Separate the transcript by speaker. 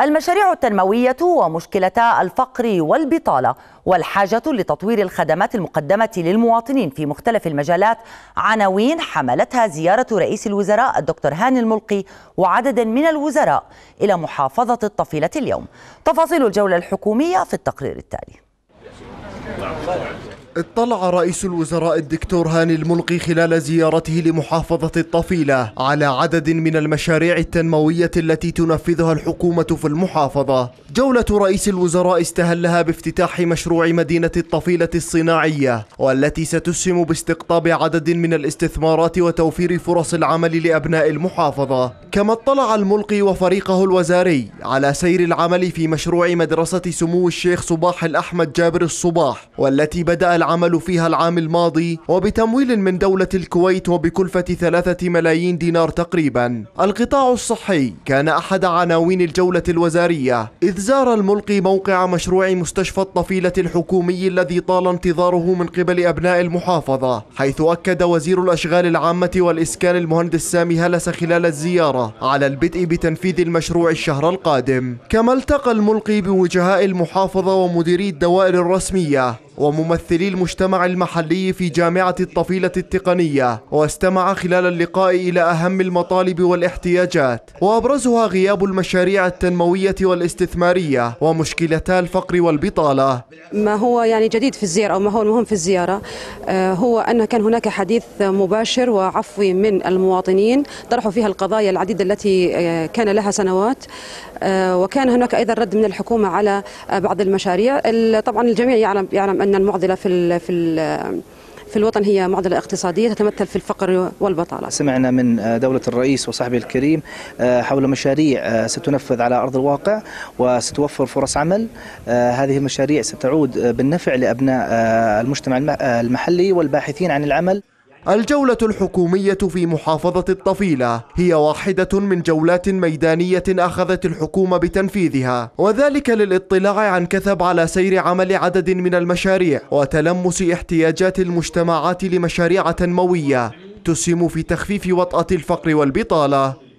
Speaker 1: المشاريع التنموية ومشكلة الفقر والبطالة والحاجة لتطوير الخدمات المقدمة للمواطنين في مختلف المجالات عناوين حملتها زيارة رئيس الوزراء الدكتور هاني الملقي وعدد من الوزراء إلى محافظة الطفيلة اليوم تفاصيل الجولة الحكومية في التقرير التالي اطلع رئيس الوزراء الدكتور هاني الملقي خلال زيارته لمحافظة الطفيلة على عدد من المشاريع التنموية التي تنفذها الحكومة في المحافظة جولة رئيس الوزراء استهلها بافتتاح مشروع مدينة الطفيلة الصناعية والتي ستسهم باستقطاب عدد من الاستثمارات وتوفير فرص العمل لأبناء المحافظة كما اطلع الملقي وفريقه الوزاري على سير العمل في مشروع مدرسة سمو الشيخ صباح الأحمد جابر الصباح والتي بدأ العمل فيها العام الماضي وبتمويل من دولة الكويت وبكلفة ثلاثة ملايين دينار تقريبا القطاع الصحي كان أحد عناوين الجولة الوزارية إذ زار الملقي موقع مشروع مستشفى الطفيلة الحكومي الذي طال انتظاره من قبل أبناء المحافظة حيث أكد وزير الأشغال العامة والإسكان المهندس سامي هلس خلال الزيارة على البدء بتنفيذ المشروع الشهر القادم كما التقى الملقي بوجهاء المحافظة ومديري الدوائر الرسمية وممثلي المجتمع المحلي في جامعة الطفيلة التقنية واستمع خلال اللقاء إلى أهم المطالب والاحتياجات وأبرزها غياب المشاريع التنموية والاستثمارية ومشكلتا الفقر والبطالة
Speaker 2: ما هو يعني جديد في الزيارة أو ما هو المهم في الزيارة آه، هو أن كان هناك حديث مباشر وعفوي من المواطنين طرحوا فيها القضايا العديدة التي آه، كان لها سنوات آه، وكان هناك أيضا رد من الحكومة على بعض المشاريع طبعا الجميع يعلم, يعلم أن أن المعضلة في ال في الـ في الوطن هي معضلة اقتصادية تتمثل في الفقر والبطالة سمعنا
Speaker 1: من دولة الرئيس وصاحبه الكريم آه، حول مشاريع آه،
Speaker 2: ستنفذ على أرض
Speaker 1: الواقع وستوفر فرص عمل آه، هذه المشاريع ستعود بالنفع لأبناء المجتمع المحلي والباحثين عن العمل الجولة الحكومية في محافظة الطفيلة هي واحدة من جولات ميدانية أخذت الحكومة بتنفيذها وذلك للاطلاع عن كثب على سير عمل عدد من المشاريع وتلمس احتياجات المجتمعات لمشاريع تنموية تسهم في تخفيف وطأة الفقر والبطالة